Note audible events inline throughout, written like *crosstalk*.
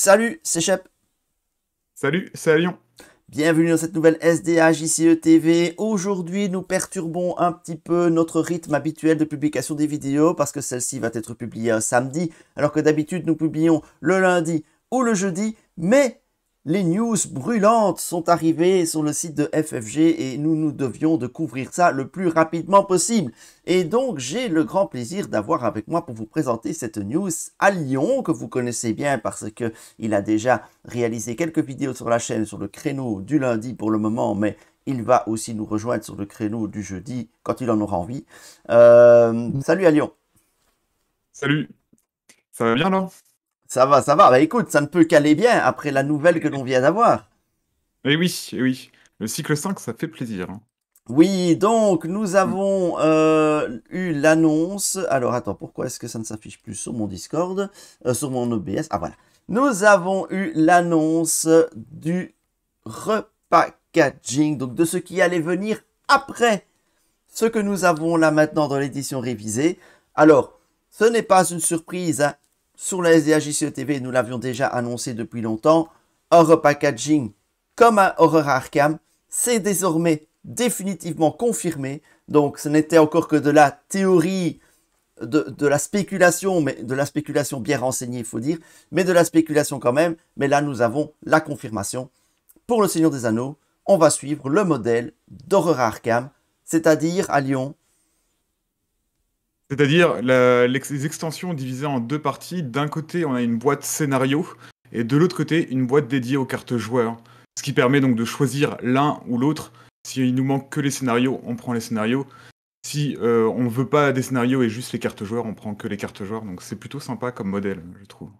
Salut, c'est Chep. Salut, c'est Lyon. Bienvenue dans cette nouvelle SDH ICE TV. Aujourd'hui, nous perturbons un petit peu notre rythme habituel de publication des vidéos parce que celle-ci va être publiée un samedi, alors que d'habitude nous publions le lundi ou le jeudi. Mais les news brûlantes sont arrivées sur le site de FFG et nous nous devions de couvrir ça le plus rapidement possible. Et donc j'ai le grand plaisir d'avoir avec moi pour vous présenter cette news à Lyon que vous connaissez bien parce que il a déjà réalisé quelques vidéos sur la chaîne sur le créneau du lundi pour le moment, mais il va aussi nous rejoindre sur le créneau du jeudi quand il en aura envie. Euh, salut à Lyon. Salut. Ça va bien là ça va, ça va. Bah écoute, ça ne peut qu'aller bien après la nouvelle que l'on vient d'avoir. Eh oui, eh oui. Le cycle 5, ça fait plaisir. Hein. Oui, donc nous avons euh, eu l'annonce. Alors attends, pourquoi est-ce que ça ne s'affiche plus sur mon Discord euh, Sur mon OBS Ah voilà. Nous avons eu l'annonce du repackaging, donc de ce qui allait venir après ce que nous avons là maintenant dans l'édition révisée. Alors, ce n'est pas une surprise, hein, sur la SDHICE TV, nous l'avions déjà annoncé depuis longtemps, un repackaging comme un horreur Arkham, c'est désormais définitivement confirmé. Donc ce n'était encore que de la théorie, de, la spéculation, mais de la spéculation bien renseignée, il faut dire, mais de la spéculation quand même. Mais là, nous avons la confirmation. Pour le Seigneur des Anneaux, on va suivre le modèle d'Aurora Arkham, c'est-à-dire à Lyon, c'est-à-dire les extensions divisées en deux parties. D'un côté, on a une boîte scénario et de l'autre côté, une boîte dédiée aux cartes joueurs. Ce qui permet donc de choisir l'un ou l'autre. Si S'il nous manque que les scénarios, on prend les scénarios. Si euh, on ne veut pas des scénarios et juste les cartes joueurs, on prend que les cartes joueurs. Donc c'est plutôt sympa comme modèle, je trouve.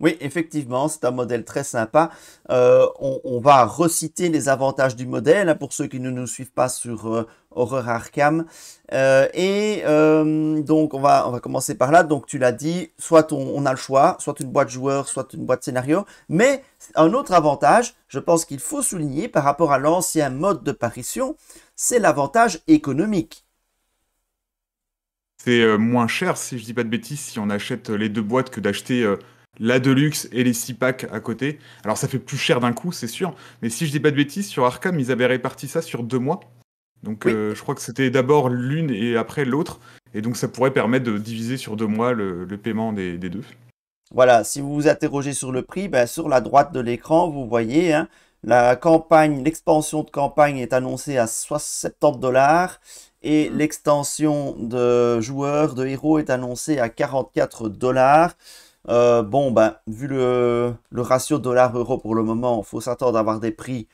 Oui, effectivement, c'est un modèle très sympa. Euh, on, va reciter les avantages du modèle hein, pour ceux qui ne nous suivent pas sur euh, Horreur Arkham. Euh, et euh, donc on va, on va commencer par là. Donc tu l'as dit, soit on, a le choix, soit une boîte joueur, soit une boîte scénario. Mais un autre avantage, je pense qu'il faut souligner par rapport à l'ancien mode de parition, c'est l'avantage économique. C'est euh, moins cher, si je dis pas de bêtises, si on achète les deux boîtes que d'acheter la Deluxe et les six packs à côté. Alors ça fait plus cher d'un coup, c'est sûr, mais si je dis pas de bêtises, sur Arkham, ils avaient réparti ça sur deux mois. Donc euh, je crois que c'était d'abord l'une et après l'autre. Et donc ça pourrait permettre de diviser sur deux mois le, paiement des, deux. Voilà, si vous vous interrogez sur le prix, ben, sur la droite de l'écran, vous voyez, hein, la campagne, l'expansion de campagne est annoncée à 70 dollars et mmh. l'extension de joueurs, de héros est annoncée à 44 dollars. Euh, bon, ben, vu le, le ratio dollar-euro pour le moment, il faut s'attendre à avoir des prix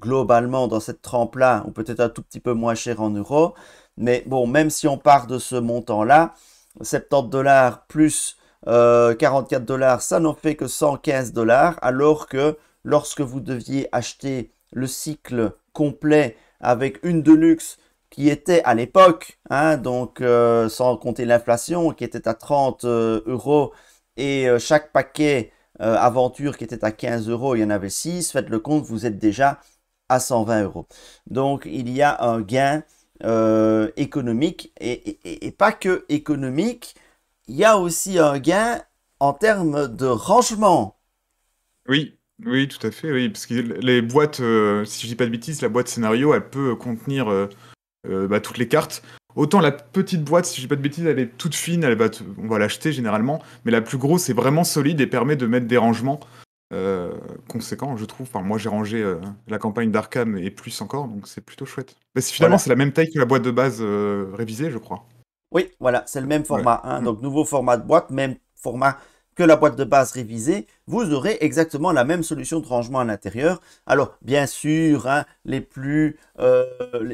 globalement dans cette trempe-là, ou peut-être un tout petit peu moins cher en euros. Mais bon, même si on part de ce montant-là, 70 dollars plus 44 euh, dollars, ça n'en fait que 115 dollars, alors que lorsque vous deviez acheter le cycle complet avec une Deluxe qui était à l'époque, hein, donc euh, sans compter l'inflation, qui était à 30 euh, euros, et chaque paquet aventure qui était à 15 euros, il y en avait 6, faites le compte, vous êtes déjà 120 euros. Donc il y a un gain euh, économique et, pas que économique, il y a aussi un gain en termes de rangement. Oui. Oui, tout à fait, oui, parce que les boîtes, euh, si je dis pas de bêtises, la boîte scénario, elle peut contenir euh, bah, toutes les cartes. Autant la petite boîte, si je dis pas de bêtises, elle est toute fine, elle va on va l'acheter généralement, mais la plus grosse est vraiment solide et permet de mettre des rangements. Euh, conséquent, je trouve. moi, j'ai rangé euh, la campagne d'Arkham et plus encore, donc c'est plutôt chouette. Mais finalement, c'est la même taille que la boîte de base euh, révisée, je crois. Oui, voilà, c'est le même format. Hein, donc, mm. nouveau format de boîte, même format que la boîte de base révisée, vous aurez exactement la même solution de rangement à l'intérieur. Alors, bien sûr, hein, les, plus,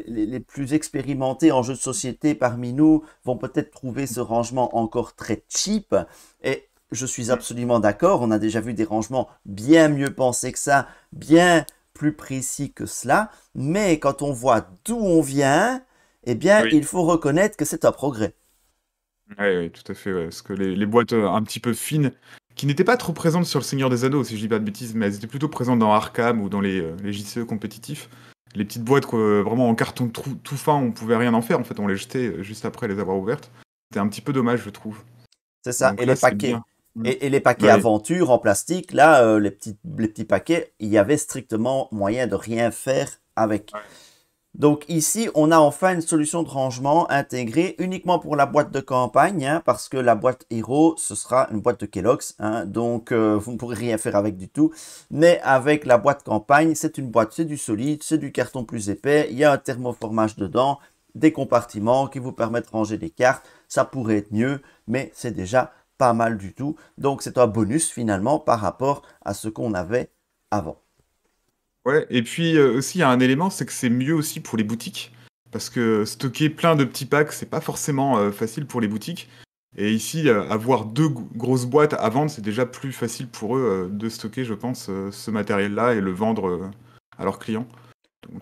les, plus expérimentés en jeu de société parmi nous vont peut-être trouver ce rangement encore très cheap. Et je suis absolument d'accord. On a déjà vu des rangements bien mieux pensés que ça, bien plus précis que cela. Mais quand on voit d'où on vient, eh bien, il faut reconnaître que c'est un progrès. Oui, oui, tout à fait. Parce que les, boîtes euh, un petit peu fines, qui n'étaient pas trop présentes sur le Seigneur des Anneaux, si je dis pas de bêtises, mais elles étaient plutôt présentes dans Arkham ou dans les, euh, les JCE compétitifs. Les petites boîtes euh, vraiment en carton tout, fin, on pouvait rien en faire. En fait, on les jetait juste après les avoir ouvertes. C'était un petit peu dommage, je trouve. C'est ça. et le les paquets. Mm. Et, les paquets aventure en plastique, là, euh, les, petits, les petits paquets, il y avait strictement moyen de rien faire avec. Donc ici, on a enfin une solution de rangement intégrée uniquement pour la boîte de campagne, hein, parce que la boîte héros, ce sera une boîte de Kellogg's, hein. donc euh, vous ne pourrez rien faire avec du tout. Mais avec la boîte campagne, c'est une boîte, c'est du solide, c'est du carton plus épais, il y a un thermoformage dedans, des compartiments qui vous permettent de ranger des cartes, ça pourrait être mieux, mais c'est déjà pas mal du tout. Donc c'est un bonus finalement par rapport à ce qu'on avait avant. Ouais, et puis euh, aussi il y a un élément, c'est que c'est mieux aussi pour les boutiques. Parce que stocker plein de petits packs, c'est pas forcément euh, facile pour les boutiques. Et ici, euh, avoir deux grosses boîtes à vendre, c'est déjà plus facile pour eux de stocker, je pense, ce matériel-là et le vendre à leurs clients.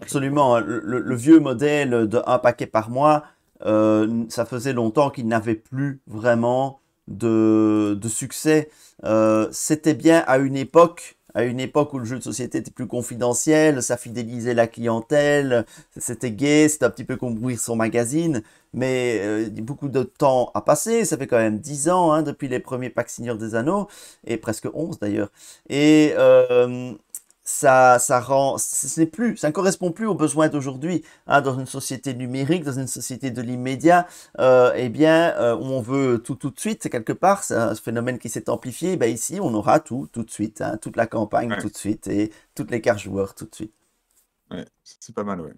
Absolument. Hein. Le, vieux modèle de un paquet par mois, ça faisait longtemps qu'ils n'avaient plus vraiment de, succès, euh, c'était bien à une époque à une époque où le jeu de société était plus confidentiel, ça fidélisait la clientèle, c'était gay, c'était un petit peu comme bruire son magazine, mais euh, beaucoup de temps a passé, ça fait quand même 10 ans hein, depuis les premiers packs Seigneur des Anneaux, et presque 11 d'ailleurs. Et euh, ça, ça rend, n'est plus, ça ne correspond plus aux besoins d'aujourd'hui. Hein, dans une société numérique, dans une société de l'immédiat, euh, eh bien, où euh, on veut tout tout de suite, quelque part, c'est un phénomène qui s'est amplifié. Ben ici, on aura tout tout de suite, hein, toute la campagne tout de suite et toutes les cartes joueurs tout de suite. Ouais, c'est pas mal, ouais.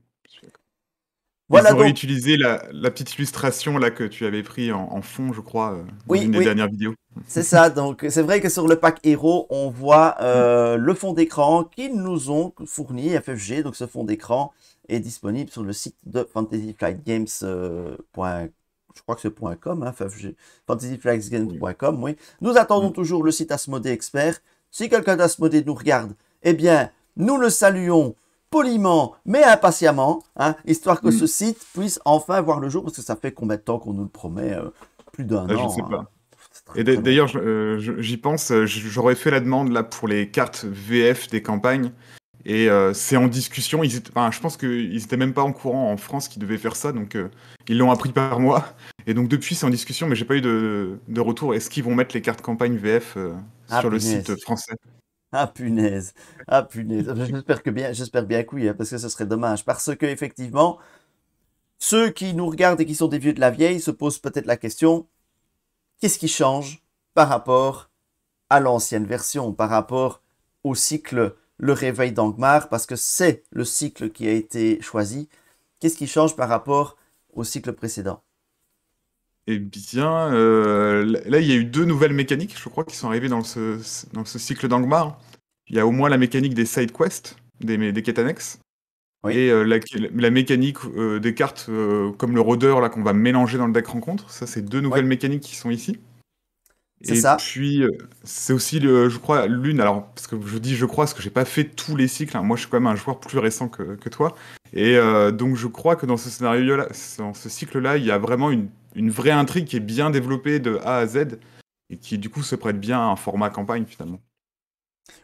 Voilà Ils utilisé la, petite illustration là que tu avais pris en, fond, je crois, euh, dans oui, une des dernières vidéos. C'est ça, donc c'est vrai que sur le pack Hero, on voit euh, le fond d'écran qu'ils nous ont fourni, FFG, donc ce fond d'écran est disponible sur le site de fantasyflightgames.com. je crois que c'est .com, hein, oui. Nous attendons mm. toujours le site Asmodé Expert. Si quelqu'un d'Asmodé nous regarde, eh bien, nous le saluons poliment, mais impatiemment, hein, histoire que mm. ce site puisse enfin voir le jour, parce que ça fait combien de temps qu'on nous le promet euh, Plus d'un ah, an. Hein. Et d'ailleurs, euh, j'y pense, euh, j'aurais fait la demande là pour les cartes VF des campagnes. Et c'est en discussion. je pense qu'ils n'étaient même pas en courant en France qu'ils devaient faire ça, donc ils l'ont appris par moi. Et donc depuis, c'est en discussion, mais j'ai pas eu de, retour. Est-ce qu'ils vont mettre les cartes campagne VF ah, sur le site français ah punaise, ah punaise. Ah, ben, j'espère que bien, j'espère bien que oui, hein, parce que ce serait dommage. Parce que effectivement, ceux qui nous regardent et qui sont des vieux de la vieille se posent peut-être la question qu'est-ce qui change par rapport à l'ancienne version, par rapport au cycle Le Réveil d'Angmar, parce que c'est le cycle qui a été choisi. Qu'est-ce qui change par rapport au cycle précédent eh bien, euh, là, il y a eu deux nouvelles mécaniques, je crois, qui sont arrivées dans ce, dans ce cycle d'Angmar. Il y a au moins la mécanique des side quests, des, des quêtes annexes, et euh, la, mécanique euh, des cartes comme le rôdeur là qu'on va mélanger dans le deck rencontre. Ça, c'est deux nouvelles mécaniques qui sont ici. Et ça. puis, c'est aussi, le, je crois, l'une. Alors, parce que je dis je crois, parce que j'ai pas fait tous les cycles. Hein. Moi, je suis quand même un joueur plus récent que, que toi. Et donc, je crois que dans ce scénario-là, dans ce cycle-là, il y a vraiment une une vraie intrigue qui est bien développée de A à Z et qui du coup se prête bien à un format campagne finalement.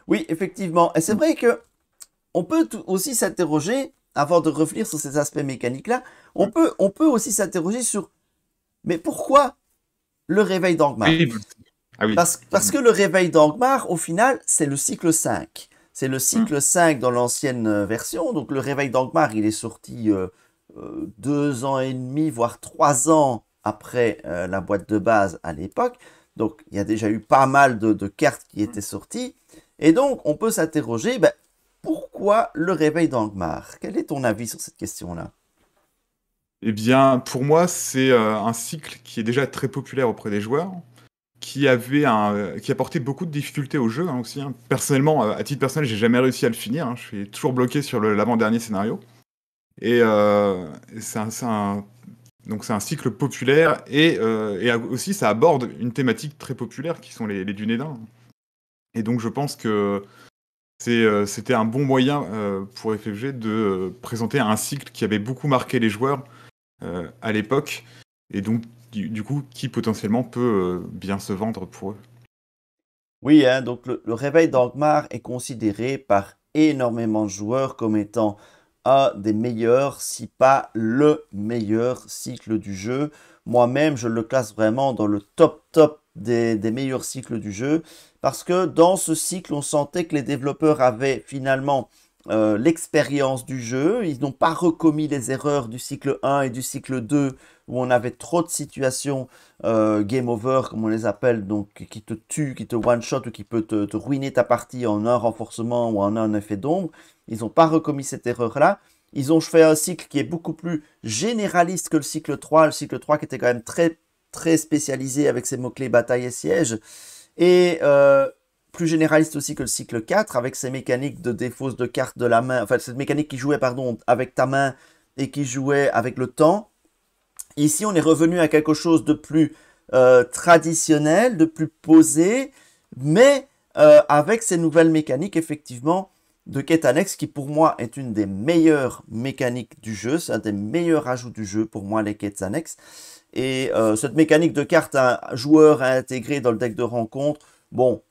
Oui, effectivement. Et c'est mm. vrai que on peut aussi s'interroger, avant de revenir sur ces aspects mécaniques-là, on mm. peut, on peut aussi s'interroger sur mais pourquoi le réveil d'Angmar bah, ah parce, que le réveil d'Angmar, au final, c'est le cycle 5. C'est le mm. cycle 5 dans l'ancienne euh, version. Donc le réveil d'Angmar, il est sorti euh, euh, deux ans et demi, voire trois ans après euh, la boîte de base à l'époque. Donc il y a déjà eu pas mal de, cartes qui étaient sorties. Et donc on peut s'interroger, ben, pourquoi le réveil d'Angmar Quel est ton avis sur cette question-là Eh bien, pour moi, c'est euh, un cycle qui est déjà très populaire auprès des joueurs, qui avait un, qui apportait beaucoup de difficultés au jeu hein, aussi. Hein. Personnellement, euh, à titre personnel, j'ai jamais réussi à le finir. Hein. Je suis toujours bloqué sur l'avant-dernier scénario. Et c'est un, donc c'est un cycle populaire et, euh, aussi ça aborde une thématique très populaire qui sont les, les d'un. Et donc je pense que euh, c'était un bon moyen euh, pour FFG de présenter un cycle qui avait beaucoup marqué les joueurs à l'époque et donc du, coup qui potentiellement peut bien se vendre pour eux. Oui, hein, donc le, le réveil d'Angmar est considéré par énormément de joueurs comme étant un des meilleurs, si pas le meilleur cycle du jeu. Moi-même, je le classe vraiment dans le top top des, des, meilleurs cycles du jeu, parce que dans ce cycle, on sentait que les développeurs avaient finalement euh, l'expérience du jeu. Ils n'ont pas recommis les erreurs du cycle 1 et du cycle 2 où on avait trop de situations euh, game over, comme on les appelle, donc qui te tue qui te one-shot ou qui peut te, ruiner ta partie en un renforcement ou en un effet d'ombre. Ils n'ont pas recommis cette erreur-là. Ils ont fait un cycle qui est beaucoup plus généraliste que le cycle 3. Le cycle 3 qui était quand même très, très spécialisé avec ses mots-clés bataille et siège. Et euh, plus généraliste aussi que le cycle 4, avec ses mécaniques de défausse de cartes de la main, enfin cette mécanique qui jouait pardon, avec ta main et qui jouait avec le temps. Ici, on est revenu à quelque chose de plus euh, traditionnel, de plus posé, mais euh, avec ces nouvelles mécaniques, effectivement, de quête annexe, qui pour moi est une des meilleures mécaniques du jeu, c'est un des meilleurs ajouts du jeu pour moi, les quêtes annexes. Et euh, cette mécanique de carte à joueur à intégrer dans le deck de rencontre, bon,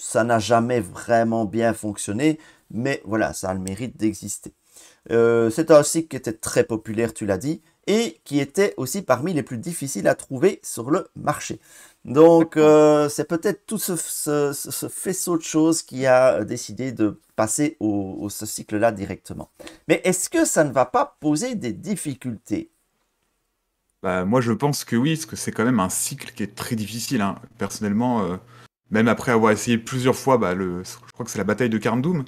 ça n'a jamais vraiment bien fonctionné, mais voilà, ça a le mérite d'exister. Euh, c'est un cycle qui était très populaire, tu l'as dit, et qui était aussi parmi les plus difficiles à trouver sur le marché. Donc euh, c'est peut-être tout ce, faisceau de choses qui a décidé de passer au, ce cycle-là directement. Mais est-ce que ça ne va pas poser des difficultés bah, Moi je pense que oui, parce que c'est quand même un cycle qui est très difficile. Hein. Personnellement, euh, même après avoir essayé plusieurs fois, bah, je crois que c'est la bataille de Doom,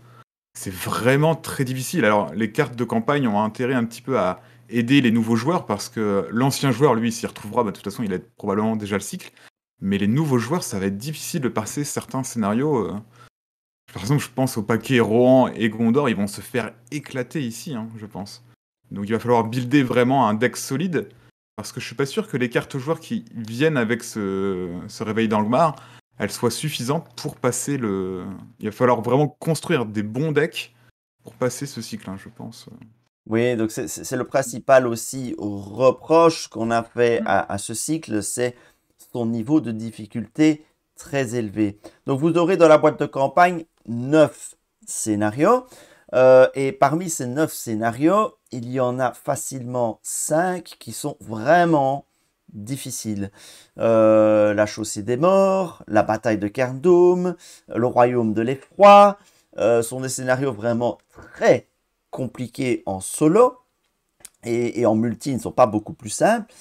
c'est vraiment très difficile. Alors, les cartes de campagne ont intérêt un petit peu à aider les nouveaux joueurs parce que l'ancien joueur, lui, s'y retrouvera. Bah, de toute façon, il a probablement déjà le cycle. Mais les nouveaux joueurs, ça va être difficile de passer certains scénarios. Euh. Par exemple, je pense au paquet Rohan et Gondor, ils vont se faire éclater ici, hein, je pense. Donc, il va falloir builder vraiment un deck solide parce que je suis pas sûr que les cartes joueurs qui viennent avec ce, ce réveil d'Angmar elle soit suffisante pour passer le. Il va falloir vraiment construire des bons decks pour passer ce cycle, hein, je pense. Oui, donc c'est le principal aussi reproche qu'on a fait mmh. à, ce cycle, c'est son niveau de difficulté très élevé. Donc vous aurez dans la boîte de campagne 9 scénarios. Euh, et parmi ces 9 scénarios, il y en a facilement 5 qui sont vraiment difficile. Euh, la chaussée des morts, la bataille de Kerdum, le royaume de l'effroi euh, sont des scénarios vraiment très compliqués en solo et, en multi, ils ne sont pas beaucoup plus simples.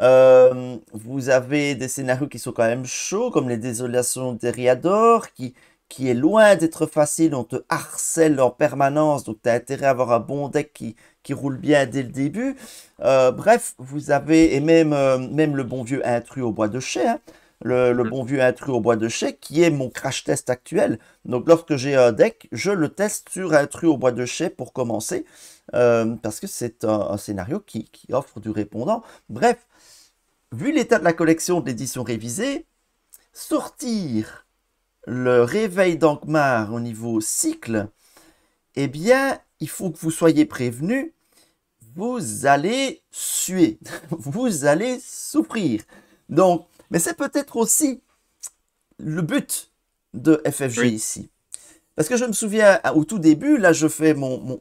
Euh, vous avez des scénarios qui sont quand même chauds, comme les désolations d'Eriador, qui, qui est loin d'être facile, on te harcèle en permanence, donc tu as intérêt à avoir un bon deck qui, roule bien dès le début. Euh, bref, vous avez, et même, euh, même le bon vieux intrus au bois de chais, hein, le, mm. bon vieux intrus au bois de chais, qui est mon crash test actuel. Donc lorsque j'ai un deck, je le teste sur intrus au bois de chais pour commencer, euh, parce que c'est un, scénario qui, qui offre du répondant. Bref, vu l'état de la collection de l'édition révisée, sortir le réveil d'Ankmar au niveau cycle, eh bien, il faut que vous soyez prévenu, vous allez suer, *laughs* vous allez souffrir. Donc, mais c'est peut-être aussi le but de FFG ici. Parce que je me souviens, au tout début, là je fais mon,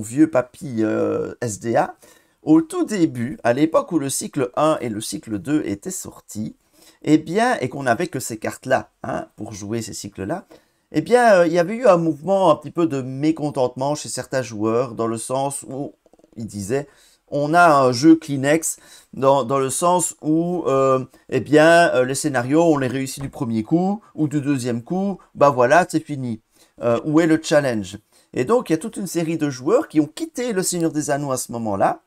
vieux papy euh, SDA, au tout début, à l'époque où le cycle 1 et le cycle 2 étaient sortis, eh bien, et qu'on n'avait que ces cartes-là hein, pour jouer ces cycles-là, eh bien, euh, il y avait eu un mouvement un petit peu de mécontentement chez certains joueurs, dans le sens où ils disaient on a un jeu Kleenex, dans, le sens où, euh, eh bien, euh, les scénarios, on les réussit du premier coup ou du deuxième coup, bah voilà, c'est fini. où est le challenge Et donc, il y a toute une série de joueurs qui ont quitté le Seigneur des Anneaux à ce moment-là,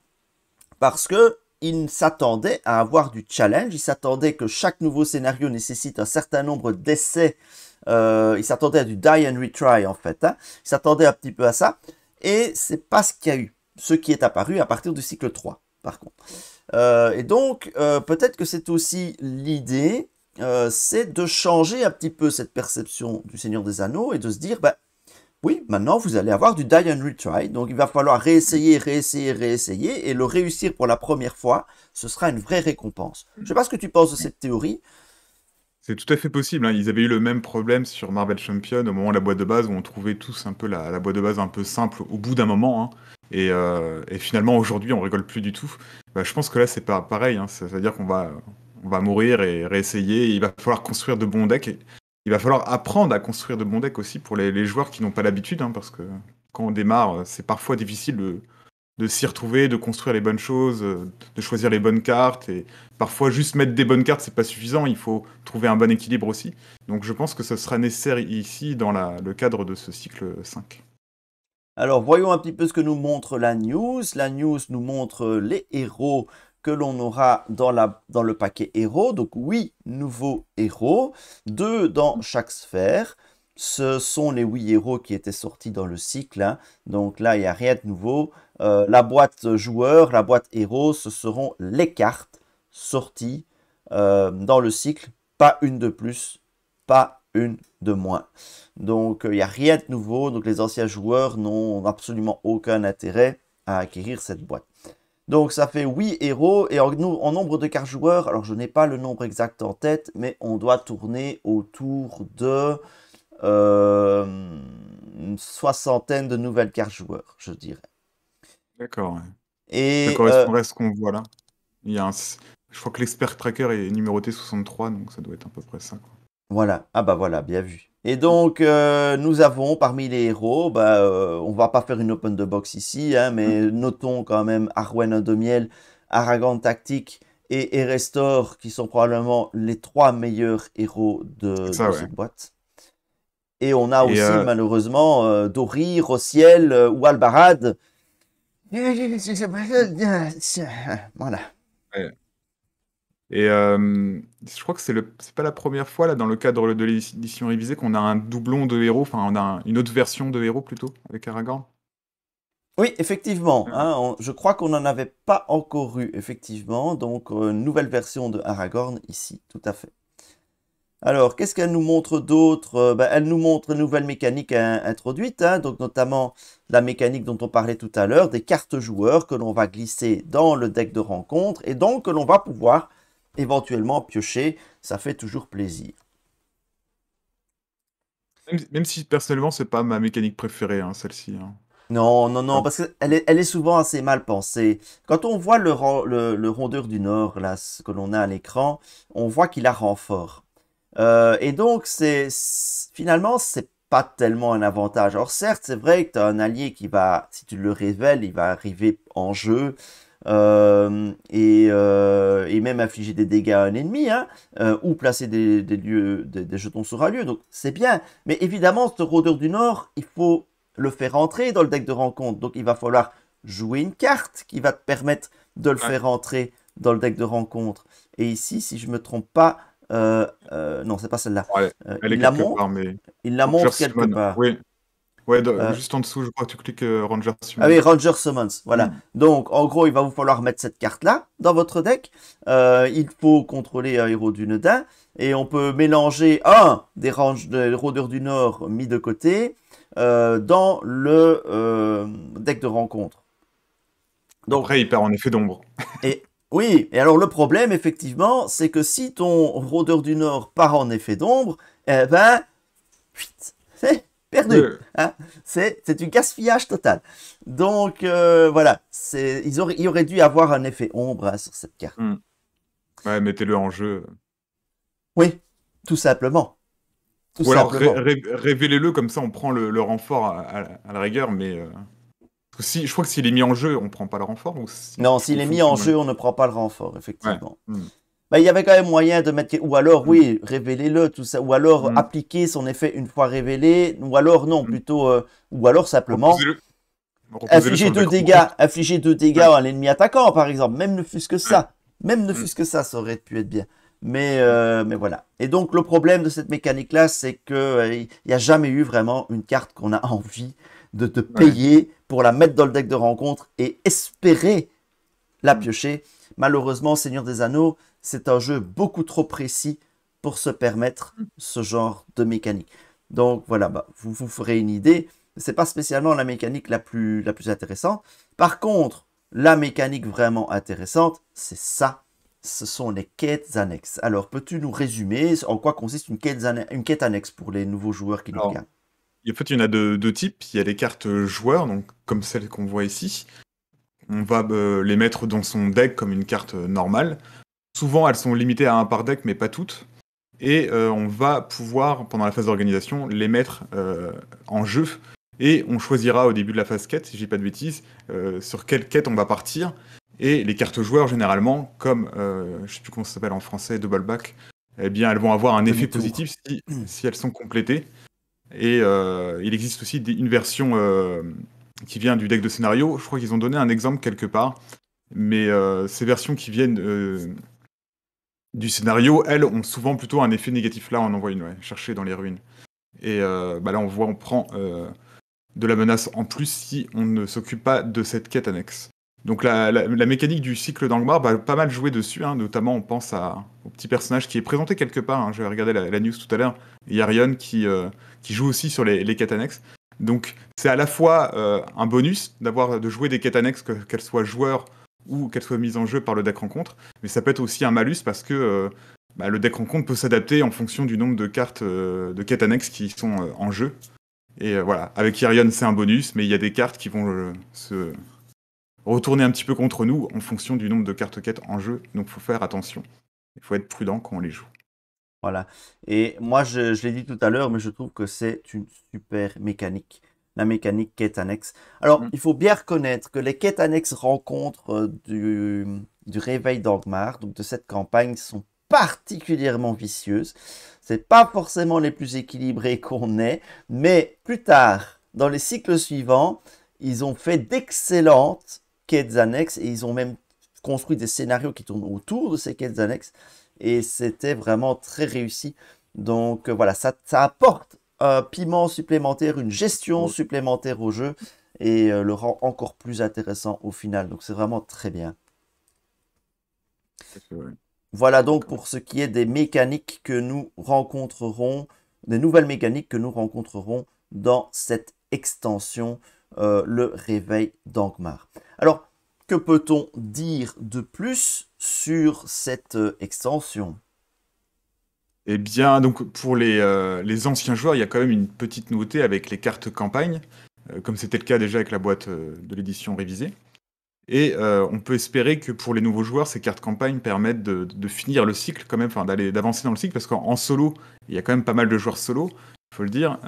parce que il s'attendait à avoir du challenge, il s'attendait que chaque nouveau scénario nécessite un certain nombre d'essais, euh, il s'attendait à du die and retry en fait, hein. il s'attendait un petit peu à ça, et c'est pas ce qu'il y a eu, ce qui est apparu à partir du cycle 3 par contre. Euh, et donc euh, peut-être que c'est aussi l'idée, euh, c'est de changer un petit peu cette perception du Seigneur des Anneaux et de se dire, bah, oui, maintenant vous allez avoir du die and retry, donc il va falloir réessayer, réessayer, réessayer, et le réussir pour la première fois, ce sera une vraie récompense. Je ne sais pas ce que tu penses de cette théorie. C'est tout à fait possible. Hein. Ils avaient eu le même problème sur Marvel Champion au moment de la boîte de base où on trouvait tous un peu la, boîte de base un peu simple au bout d'un moment. Hein. Euh, et, finalement aujourd'hui on rigole plus du tout. Bah, je pense que là c'est pas pareil. Hein. C'est-à-dire qu'on va, on va mourir et réessayer. il va falloir construire de bons decks il va falloir apprendre à construire de bons decks aussi pour les, joueurs qui n'ont pas l'habitude, hein, parce que quand on démarre, c'est parfois difficile de, s'y retrouver, de construire les bonnes choses, euh, de choisir les bonnes cartes. Et parfois, juste mettre des bonnes cartes, c'est pas suffisant. Il faut trouver un bon équilibre aussi. Donc, je pense que ce sera nécessaire ici dans le cadre de ce cycle 5. Alors, voyons un petit peu ce que nous montre la news. La news nous montre les héros que l'on aura dans, la, dans le paquet héros. Donc 8 nouveaux héros, deux dans chaque sphère. Ce sont les 8 héros qui étaient sortis dans le cycle. Hein. Donc là, il n'y a rien de nouveau. Euh, la boîte joueur, la boîte héros, ce seront les cartes sorties euh, dans le cycle. Pas une de plus, pas une de moins. Donc euh, il n'y a rien de nouveau. Donc les anciens joueurs n'ont absolument aucun intérêt à acquérir cette boîte. Donc ça fait 8 héros et en, nombre de cartes joueurs, alors je n'ai pas le nombre exact en tête, mais on doit tourner autour de euh, une soixantaine de nouvelles cartes joueurs, je dirais. D'accord. Et ça euh, correspondrait à ce qu'on voit là. Il y a Je crois que l'expert tracker est numéroté 63, donc ça doit être à peu près ça. Voilà. Ah bah voilà, bien vu. Et donc, euh, nous avons parmi les héros, bah, ne euh, on va pas faire une open the box ici, hein, mais mm. notons quand même Arwen miel, Aragon Tactique et Erestor, qui sont probablement les trois meilleurs héros de, cette boîte. Et on a aussi, euh, malheureusement, Dory, Rossiel ou Albarad. *laughs* Voilà. Et euh, je crois que c'est pas la première fois, là, dans le cadre de l'édition révisée, qu'on a un doublon de héros, enfin, on a une autre version de héros plutôt, avec Aragorn. Oui, effectivement. Hein, je crois qu'on n'en avait pas encore eu, effectivement. Donc, euh, nouvelle version de Aragorn ici, tout à fait. Alors, qu'est-ce qu'elle nous montre d'autre euh, ben, Elle nous montre une nouvelle mécanique hein, introduite, hein, donc notamment la mécanique dont on parlait tout à l'heure, des cartes joueurs que l'on va glisser dans le deck de rencontre et donc que l'on va pouvoir éventuellement piocher, ça fait toujours plaisir. Même, si personnellement, c'est pas ma mécanique préférée, hein, celle-ci. Hein. Non, non, non, ah. parce qu'elle est, elle est souvent assez mal pensée. Quand on voit le, le, rondeur du Nord, là, ce que l'on a à l'écran, on voit qu'il a renfort. Euh, et donc, c'est finalement, c'est pas tellement un avantage. Alors certes, c'est vrai que tu as un allié qui va, si tu le révèles, il va arriver en jeu, euh, et, euh, et, même infliger des dégâts à un ennemi, hein, euh, ou placer des, lieux, des, jetons sur un lieu. Donc c'est bien. Mais évidemment, ce rôdeur du Nord, il faut le faire entrer dans le deck de rencontre. Donc il va falloir jouer une carte qui va te permettre de le faire entrer dans le deck de rencontre. Et ici, si je ne me trompe pas, euh, non, c'est pas celle-là. il, la montre, il la montre quelque part. Oui, Ouais, euh. juste en dessous, je crois que tu cliques euh, Ranger Summons. Ah oui, Ranger Summons, voilà. Mm. Donc, en gros, il va vous falloir mettre cette carte-là dans votre deck. Euh, il faut contrôler un héros du nedin Et on peut mélanger un des, Rodeurs du Nord mis de côté dans le deck de rencontre. Donc, Après, il perd en effet d'ombre. *laughs* et, oui, et alors le problème, effectivement, c'est que si ton rôdeur du Nord part en effet d'ombre, eh ben... putain *laughs* perdu. Hein. c'est, une du gaspillage total. Donc euh, voilà, c'est, ils, auraient, dû avoir un effet ombre hein, sur cette carte. Hum. Ouais, mettez-le en jeu. Oui, tout simplement. Ou alors révélez-le, comme ça on prend le, renfort à, la rigueur, mais. Euh, je crois que s'il est mis en jeu, on ne prend pas le renfort Non, s'il est mis en jeu, on ne prend pas le renfort, effectivement. Hum. Bah, il y avait quand même moyen de mettre, ou alors oui, mm. révéler-le, tout ça, ou alors mm. appliquer son effet une fois révélé, ou alors non, mm. plutôt, euh, ou alors simplement infliger deux, dégâts, infliger deux dégâts à l'ennemi attaquant, par exemple, même ne fût-ce que ça, même ne fût-ce que ça, ça aurait pu être bien. Mais, euh, mais voilà. Et donc le problème de cette mécanique-là, c'est qu'il euh, n'y a jamais eu vraiment une carte qu'on a envie de te payer pour la mettre dans le deck de rencontre et espérer la piocher. Malheureusement, Seigneur des Anneaux, c'est un jeu beaucoup trop précis pour se permettre mm. ce genre de mécanique. Donc voilà, bah, vous vous ferez une idée. C'est pas spécialement la mécanique la plus, la plus intéressante. Par contre, la mécanique vraiment intéressante, c'est ça. Ce sont les quêtes annexes. Alors, peux-tu nous résumer en quoi consiste une quête, annexe pour les nouveaux joueurs qui nous regardent En fait, il y en a deux, types. Il y a les cartes joueurs, donc comme celle qu'on voit ici, on va euh, les mettre dans son deck comme une carte euh, normale. Souvent, elles sont limitées à un par deck, mais pas toutes. Et euh, on va pouvoir, pendant la phase d'organisation, les mettre en jeu. Et on choisira au début de la phase quête, si je pas de bêtises, sur quelle quête on va partir. Et les cartes joueurs, généralement, comme, je sais plus comment ça s'appelle en français, double back, eh bien, elles vont avoir un effet positif si, elles sont complétées. Et il existe aussi une version qui vient du deck de scénario. Je crois qu'ils ont donné un exemple quelque part, mais euh, ces versions qui viennent euh, du scénario, elles, ont souvent plutôt un effet négatif. Là, on en voit une, chercher dans les ruines. Et euh, bah là, on voit, on prend de la menace en plus si on ne s'occupe pas de cette quête annexe. Donc la, mécanique du cycle d'Angmar va bah, pas mal jouer dessus, hein. notamment on pense au petit personnage qui est présenté quelque part, hein. je vais regarder la, news tout à l'heure, Yarion qui, qui joue aussi sur les, les quêtes annexes. Donc c'est à la fois euh, un bonus d'avoir de jouer des quêtes annexes, qu'elles soient joueurs ou qu'elles soient mises en jeu par le deck rencontre, mais ça peut être aussi un malus parce que euh, bah, le deck rencontre peut s'adapter en fonction du nombre de cartes euh, de quêtes annexes qui sont en jeu. Et voilà, avec Irion c'est un bonus, mais il y a des cartes qui vont se retourner un petit peu contre nous en fonction du nombre de cartes quêtes en jeu, donc il faut faire attention. Il faut être prudent quand on les joue. Voilà. Et moi, je, l'ai dit tout à l'heure, mais je trouve que c'est une super mécanique. La mécanique quête annexe. Alors, mmh. il faut bien reconnaître que les quêtes annexes rencontres euh, du, réveil d'Angmar, donc de cette campagne, sont particulièrement vicieuses. Ce n'est pas forcément les plus équilibrés *laughs* qu'on ait, mais plus tard, dans les cycles suivants, ils ont fait d'excellentes quêtes annexes et ils ont même construit des scénarios qui tournent autour de ces quêtes annexes et c'était vraiment très réussi. Donc euh, voilà, ça, apporte un piment supplémentaire, une gestion supplémentaire au jeu et euh, le rend encore plus intéressant au final. Donc c'est vraiment très bien. Voilà donc pour ce qui est des mécaniques que nous rencontrerons, des nouvelles mécaniques que nous rencontrerons dans cette extension, euh, le réveil d'Angmar. Alors, que peut-on dire de plus sur cette euh, extension Eh bien, donc pour euh, les, anciens joueurs, il y a quand même une petite nouveauté avec les cartes campagne, euh, comme c'était le cas déjà avec la boîte de l'édition révisée. Et on peut espérer que pour les nouveaux joueurs, ces cartes campagne permettent de, finir le cycle quand même, enfin d'avancer dans le cycle, parce qu'en solo, il y a quand même pas mal de joueurs solo. Il faut le dire,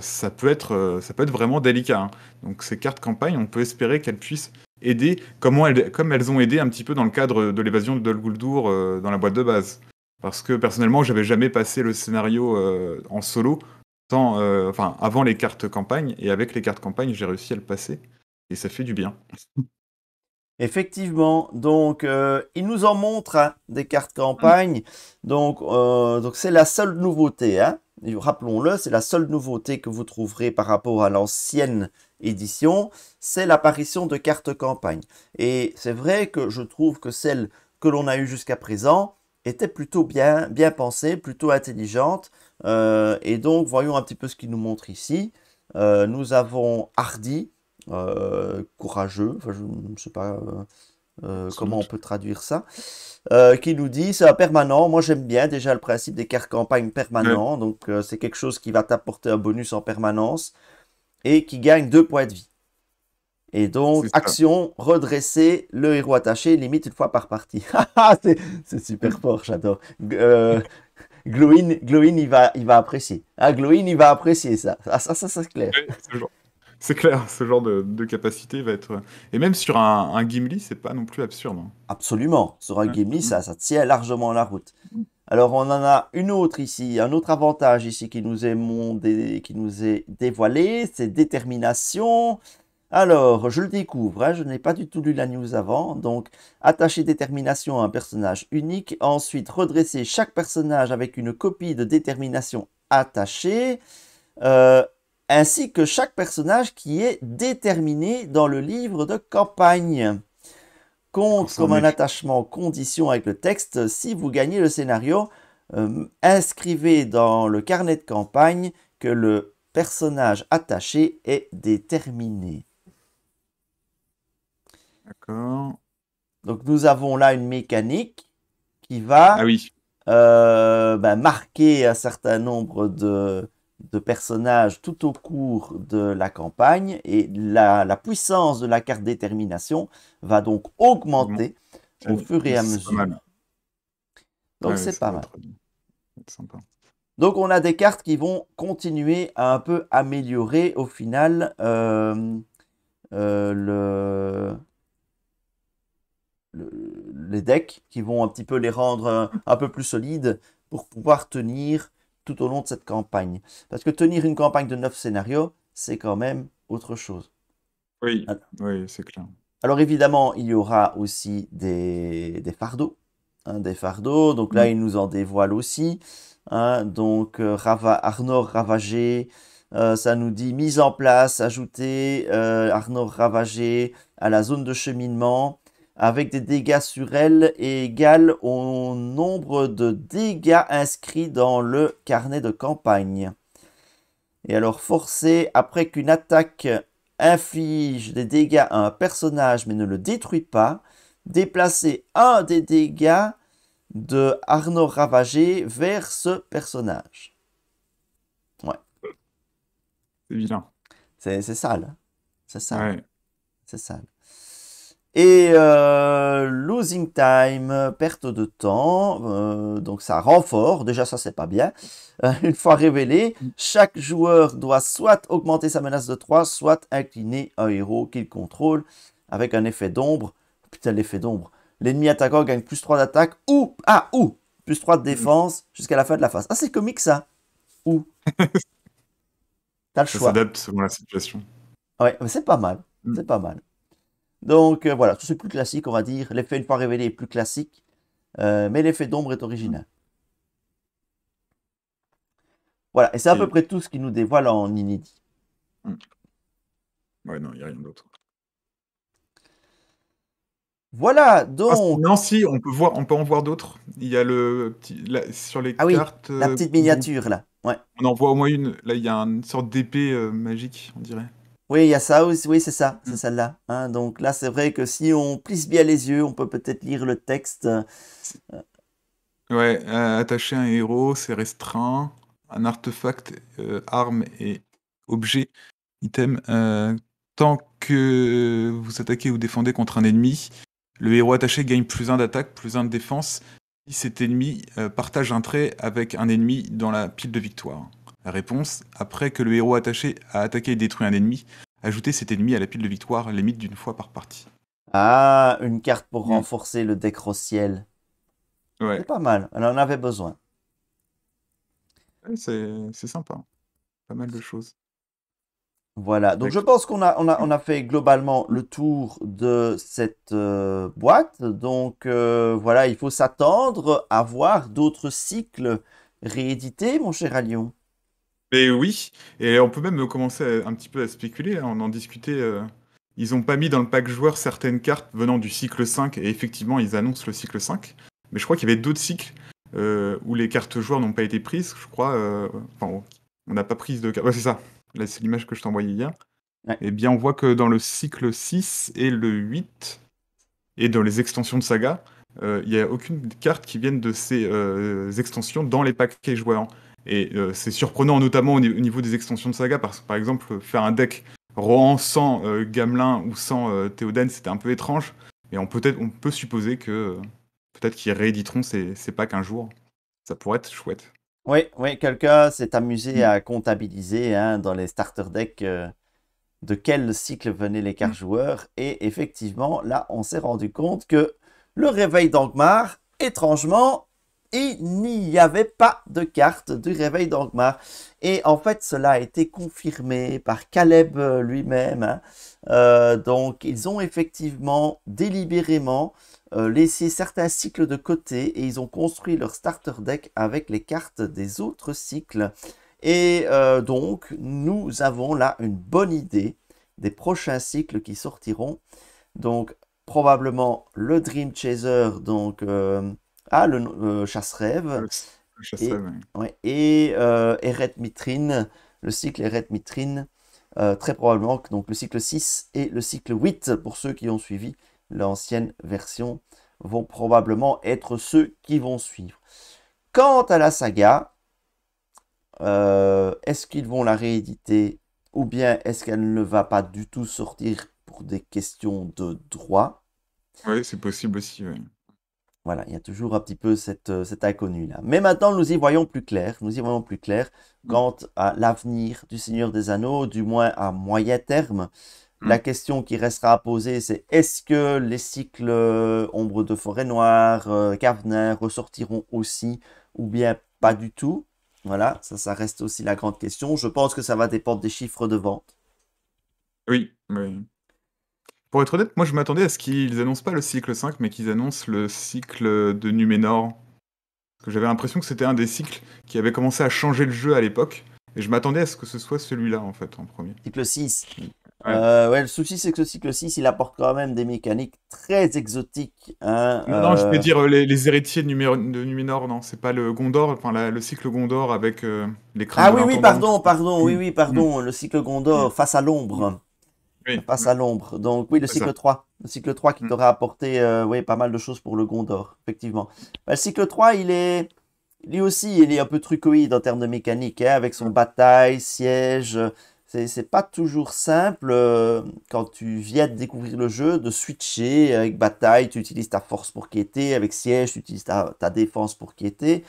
ça peut être, ça peut être vraiment délicat. Hein. Donc ces cartes campagne, on peut espérer qu'elles puissent aider, comment elles, comme elles ont aidé un petit peu dans le cadre de l'évasion de Dol euh, dans la boîte de base. Parce que personnellement, j'avais jamais passé le scénario euh, en solo, euh, enfin avant les cartes campagne, et avec les cartes campagne, j'ai réussi à le passer, et ça fait du bien. *laughs* Effectivement, donc il nous en montre hein, des cartes campagne, donc c'est la seule nouveauté, hein. rappelons-le, c'est la seule nouveauté que vous trouverez par rapport à l'ancienne édition, c'est l'apparition de cartes campagne. Et c'est vrai que je trouve que celle que l'on a eues jusqu'à présent était plutôt bien, bien pensée, plutôt intelligente. Euh, et donc, voyons un petit peu ce qu'il nous montre ici. Euh, nous avons Hardy, euh, courageux, je ne sais pas comment on peut traduire ça, qui nous dit c'est permanent. Moi, j'aime bien déjà le principe des cartes campagne permanent. Donc, c'est quelque chose qui va t'apporter un bonus en permanence et qui gagne deux points de vie. Et donc, action, redresser le héros attaché, limite une fois par partie. *laughs* Ah, ah, c'est super fort, j'adore. Euh, Glowin, il va, il va apprécier. Ah, il va apprécier ça. Ah, ça, ça, ça c'est clair. c'est clair, ce genre de, capacité va être. Euh, et même sur un, un Gimli, c'est pas non plus absurde. Hein. Absolument. Sur un Gimli, ça, mm. ça tient largement la route. Alors on en a une autre ici, un autre avantage ici qui nous est, qui nous est dévoilé, c'est détermination. Alors, je le découvre, hein, je n'ai pas du tout lu la news avant. Donc, attacher détermination à un personnage unique. Ensuite, redresser chaque personnage avec une copie de détermination attachée. Euh, ainsi que chaque personnage qui est déterminé dans le livre de campagne compte comme un attachement condition avec le texte. Si vous gagnez le scénario, euh, inscrivez dans le carnet de campagne que le personnage attaché est déterminé. D'accord. Donc nous avons là une mécanique qui va ah euh, bah, marquer un certain nombre de, de personnages tout au cours de la campagne et la, puissance de la carte détermination va donc augmenter au fur et à mesure. Donc c'est pas mal. Donc on a des cartes qui vont continuer à un peu améliorer au final euh, euh, le, les decks, qui vont un petit peu les rendre euh, un peu plus solides pour pouvoir tenir tout au long de cette campagne. Parce que tenir une campagne de 9 scénarios, c'est quand même autre chose. Oui, ah. oui c'est clair. Alors évidemment, il y aura aussi des, des fardeaux. Hein, des fardeaux, donc là, mm. il nous en dévoile aussi. Hein. donc euh, Rava, Arnor ravagé, euh, ça nous dit mise en place, ajouter euh, Arnor ravagé à la zone de cheminement avec des dégâts sur elle est égal au nombre de dégâts inscrits dans le carnet de campagne. Et alors forcer, après qu'une attaque inflige des dégâts à un personnage mais ne le détruit pas, déplacer un des dégâts de Arnaud Ravagé vers ce personnage. Ouais. C'est bien. C'est sale. C'est sale. Hein. C'est sale. Et euh, losing time, perte de temps, euh, donc ça renfort, déjà ça c'est pas bien. Euh, *laughs* une fois révélé, chaque joueur doit soit augmenter sa menace de 3, soit incliner un héros qu'il contrôle avec un effet d'ombre. Putain l'effet d'ombre. L'ennemi attaquant gagne plus 3 d'attaque ou, ah, ou, plus 3 de défense jusqu'à la fin de la phase. Ah c'est comique ça. Ou. *laughs* T'as le choix. Ça s'adapte selon la situation. Ouais, mais c'est pas mal, mm. c'est pas mal. Donc euh, voilà, tout c'est plus classique, on va dire. L'effet une fois révélé est plus classique, euh, mais l'effet d'ombre est original. Voilà, et c'est à peu près tout ce qui nous dévoile en inédit. Hmm. Ouais, non, il n'y a rien d'autre. Voilà, ah, donc. non, si, on peut, voir, on peut en voir d'autres. Il y a le sur les ah la petite euh, miniature, là. Ouais. On en voit au moins une. Là, il y a une sorte d'épée magique, on dirait. Oui, il y a ça Oui, c'est ça, mm. c'est celle-là. Hein. donc là, c'est vrai que si on plisse bien les yeux, on peut peut-être lire le texte. Euh, ouais, euh, attacher un héros, c'est restreint. Un artefact, euh, arme et objet, item. tant que vous attaquez ou défendez contre un ennemi, le héros attaché gagne plus 1 d'attaque, plus 1 de défense. Si cet ennemi partage un trait avec un ennemi dans la pile de victoire. Réponse après que le héros attaché a attaqué et détruit un ennemi, ajoutez cet ennemi à la pile de victoire, limite d'une fois par partie. Ah, une carte pour renforcer le deck ciel. Ouais. C'est pas mal, on en avait besoin. C'est sympa. Pas mal de choses. Voilà, donc je pense qu'on a, on a, fait globalement le tour de cette euh, boîte. Donc euh, voilà, il faut s'attendre à voir d'autres cycles réédités, mon cher Allion. Mais oui, et on peut même commencer un petit peu à spéculer, hein, on en discutait. Euh. ils n'ont pas mis dans le pack joueur certaines cartes venant du cycle 5, et effectivement, ils annoncent le cycle 5. Mais je crois qu'il y avait d'autres cycles euh, où les cartes joueurs n'ont pas été prises, je crois. Euh, enfin, on n'a pas pris de cartes. Ouais, c'est ça, là, c'est l'image que je t'envoyais hier. Eh bien, on voit que dans le cycle 6 et le 8, et dans les extensions de saga, il n'y a aucune carte qui vienne de ces extensions dans les paquets joueurs. Et euh, c'est surprenant, notamment au niveau des extensions de saga, parce que par exemple, faire un deck Rohan sans euh, Gamelin ou sans euh, Théoden, c'était un peu étrange. Mais on peut, être, on peut supposer que peut-être qu'ils rééditeront ces, packs un jour. Ça pourrait être chouette. Oui, oui quelqu'un s'est amusé à comptabiliser hein, dans les starter decks de quel cycle venaient les cartes mm. joueurs. Et effectivement, là, on s'est rendu compte que le réveil d'Angmar, étrangement, il n'y avait pas de carte du réveil d'Angmar. Et en fait, cela a été confirmé par Caleb euh, lui-même. Hein. Euh, donc, ils ont effectivement délibérément euh, laissé certains cycles de côté et ils ont construit leur starter deck avec les cartes des autres cycles. Et donc, nous avons là une bonne idée des prochains cycles qui sortiront. Donc, probablement le Dream Chaser, donc ah, le Chasse-Rêve. et, Eret Mitrine, le cycle Eret Mitrine, euh, très probablement donc, le cycle 6 et le cycle 8, pour ceux qui ont suivi l'ancienne version, vont probablement être ceux qui vont suivre. Quant à la saga, euh, est-ce qu'ils vont la rééditer ou bien est-ce qu'elle ne va pas du tout sortir pour des questions de droit Oui, c'est possible aussi. Voilà, il y a toujours un petit peu cette, euh, cet inconnu là. Mais maintenant, nous y voyons plus clair. Nous y voyons plus clair mmh. quant à l'avenir du Seigneur des Anneaux, du moins à moyen terme. Mmh. La question qui restera à poser, c'est est-ce que les cycles euh, Ombre de Forêt Noire, euh, ressortiront aussi ou bien pas du tout Voilà, ça, ça reste aussi la grande question. Je pense que ça va dépendre des chiffres de vente. Oui, oui. Pour être honnête, moi je m'attendais à ce qu'ils annoncent pas le cycle 5, mais qu'ils annoncent le cycle de Numénor. Parce que j'avais l'impression que c'était un des cycles qui avait commencé à changer le jeu à l'époque. Et je m'attendais à ce que ce soit celui-là, en fait, en premier. Cycle 6. Euh, ouais. le souci, c'est que ce cycle 6, il apporte quand même des mécaniques très exotiques. Hein, non, je peux dire euh, les, héritiers de, Numénor, non, c'est pas le Gondor, enfin le cycle Gondor avec euh, les crânes. Ah oui, oui, pardon, pardon, oui, mm. oui, pardon, mm. le cycle Gondor mm. face à l'ombre oui, à l'ombre. Donc oui, le cycle 3. Le cycle 3 qui t'aurait mm. t'aura apporté euh, pas mal de choses pour le Gondor, effectivement. Bah, le cycle 3, il est... Lui aussi, il est un peu trucoïde en termes de mécanique, hein, avec son mm. bataille, siège. C'est pas toujours simple, euh, quand tu viens de découvrir le jeu, de switcher avec bataille, tu utilises ta force pour quitter, avec siège, tu utilises ta, défense pour quitter.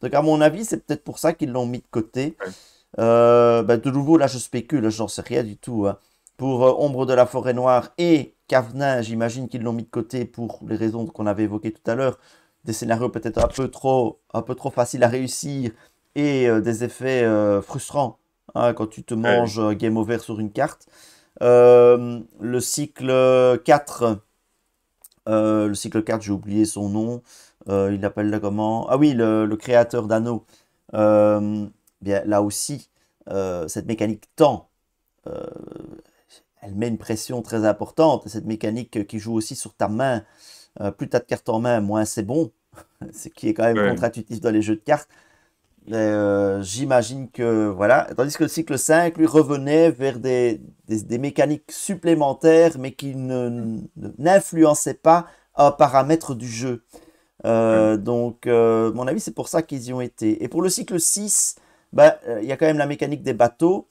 Donc à mon avis, c'est peut-être pour ça qu'ils l'ont mis de côté. Euh, bah, de nouveau, là, je spécule, j'en sais rien du tout. Hein pour euh, Ombre de la Forêt Noire et Kavna, j'imagine qu'ils l'ont mis de côté pour les raisons qu'on avait évoquées tout à l'heure, des scénarios peut-être un peu trop, un peu trop faciles à réussir et euh, des effets euh, frustrants hein, quand tu te manges game over sur une carte. le cycle 4, le cycle 4, j'ai oublié son nom, il l'appelle comment Ah oui, le, créateur d'anneau bien là aussi, cette mécanique temps elle met une pression très importante. Cette mécanique qui joue aussi sur ta main, euh, plus tu as de cartes en main, moins c'est bon. *laughs* Ce qui est quand même contre-intuitif dans les jeux de cartes. Euh, j'imagine que voilà. Tandis que le cycle 5 lui revenait vers des, mécaniques supplémentaires, mais qui n'influençaient pas un euh, paramètre du jeu. Donc, mon avis, c'est pour ça qu'ils y ont été. Et pour le cycle 6, bah, il y a quand même la mécanique des bateaux.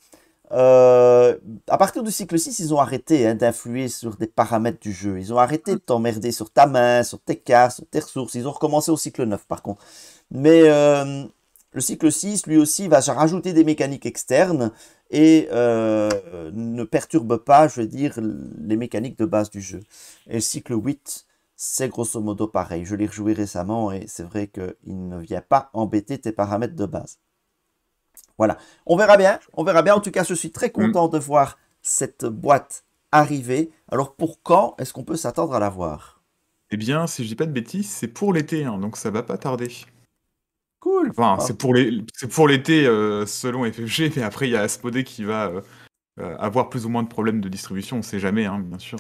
Euh, à partir du cycle 6, ils ont arrêté hein, d'influer sur des paramètres du jeu. Ils ont arrêté de t'emmerder sur ta main, sur tes cartes, sur tes ressources. Ils ont recommencé au cycle 9, par contre. Mais euh, le cycle 6, lui aussi, va rajouter des mécaniques externes et euh, ne perturbe pas, je veux dire, les mécaniques de base du jeu. Et le cycle 8, c'est grosso modo pareil. Je l'ai rejoué récemment et c'est vrai qu'il ne vient pas embêter tes paramètres de base. Voilà, on verra bien, on verra bien. En tout cas, je suis très mm. content de voir cette boîte arriver. Alors pour quand est-ce qu'on peut s'attendre à la voir Eh bien, si je dis pas de bêtises, c'est pour l'été, hein, donc ça va pas tarder. Cool. Enfin, ah. c'est pour l'été euh, selon FFG, *laughs* mais après il y a Aspodé qui va euh, euh, avoir plus ou moins de problèmes de distribution, on ne sait jamais, hein, bien sûr.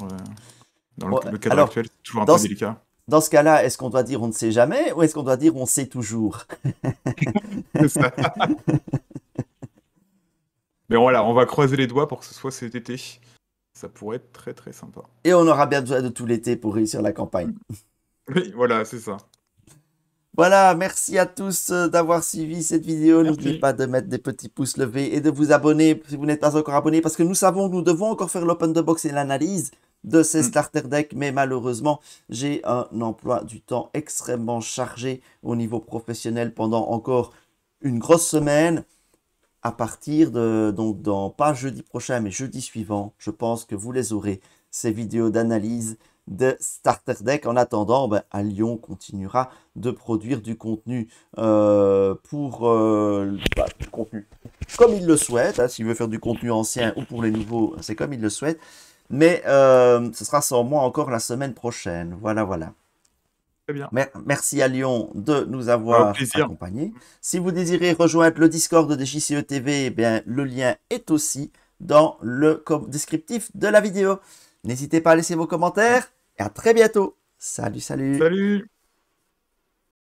dans le, cadre actuel, c'est toujours un peu délicat. Dans ce cas-là, est-ce qu'on doit dire on ne sait jamais ou est-ce qu'on doit dire on sait toujours *laughs* Mais voilà, on va croiser les doigts pour que ce soit cet été. Ça pourrait être très très sympa. Et on aura bien besoin de tout l'été pour réussir la campagne. Oui, voilà, c'est ça. Voilà, merci à tous euh, d'avoir suivi cette vidéo. N'oubliez pas de mettre des petits pouces levés et de vous abonner si vous n'êtes pas encore abonné parce que nous savons que nous devons encore faire l'open the box et l'analyse de ces mm. starter decks, mais malheureusement, j'ai un emploi du temps extrêmement chargé au niveau professionnel pendant encore une grosse semaine. À partir de, donc, dans, pas jeudi prochain, mais jeudi suivant, je pense que vous les aurez, ces vidéos d'analyse de Starter Deck. En attendant, ben, à Lyon, continuera de produire du contenu euh, pour euh, bah, du contenu comme il le souhaite. Hein. S'il veut faire du contenu ancien ou pour les nouveaux, c'est comme il le souhaite. Mais euh, ce sera sans moi encore la semaine prochaine. Voilà, voilà. bien. merci à Lyon de nous avoir accompagnés. Si vous désirez rejoindre le Discord de JCE TV, eh le lien est aussi dans le descriptif de la vidéo. N'hésitez pas à laisser vos commentaires et à très bientôt. Salut, salut. Salut.